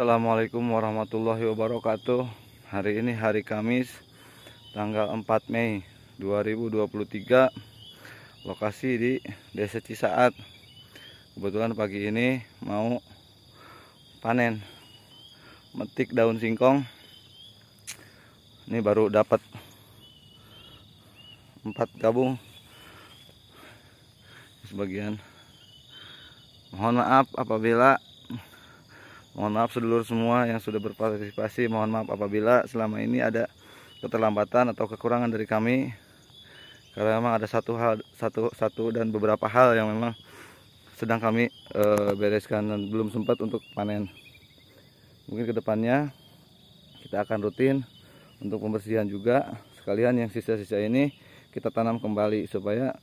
Assalamualaikum warahmatullahi wabarakatuh Hari ini hari Kamis Tanggal 4 Mei 2023 Lokasi di Desa Cisaat Kebetulan pagi ini mau panen Metik daun singkong Ini baru dapat 4 gabung Sebagian Mohon maaf apabila Mohon maaf sedulur semua yang sudah berpartisipasi. Mohon maaf apabila selama ini ada keterlambatan atau kekurangan dari kami. Karena memang ada satu hal satu satu dan beberapa hal yang memang sedang kami e, bereskan dan belum sempat untuk panen. Mungkin kedepannya kita akan rutin untuk pembersihan juga. Sekalian yang sisa-sisa ini kita tanam kembali supaya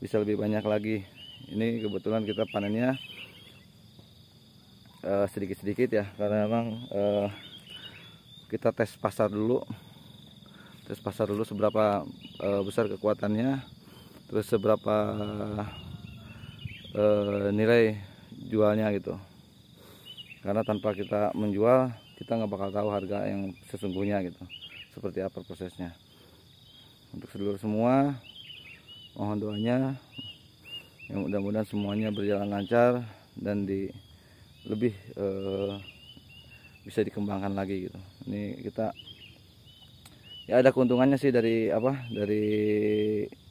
bisa lebih banyak lagi. Ini kebetulan kita panennya Eh, sedikit-sedikit uh, ya karena memang uh, kita tes pasar dulu tes pasar dulu seberapa uh, besar kekuatannya terus seberapa uh, nilai jualnya gitu karena tanpa kita menjual kita nggak bakal tahu harga yang sesungguhnya gitu seperti apa prosesnya untuk seluruh semua mohon doanya yang mudah-mudahan semuanya berjalan lancar dan di lebih uh, bisa dikembangkan lagi gitu ini kita ya ada keuntungannya sih dari apa dari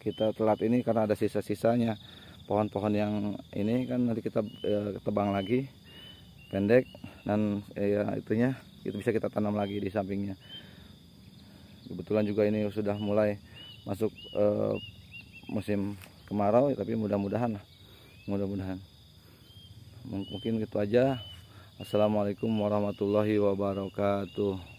kita telat ini karena ada sisa-sisanya pohon-pohon yang ini kan nanti kita uh, tebang lagi pendek dan eh, ya itunya itu bisa kita tanam lagi di sampingnya kebetulan juga ini sudah mulai masuk uh, musim kemarau tapi mudah-mudahan lah mudah-mudahan mungkin itu aja assalamualaikum warahmatullahi wabarakatuh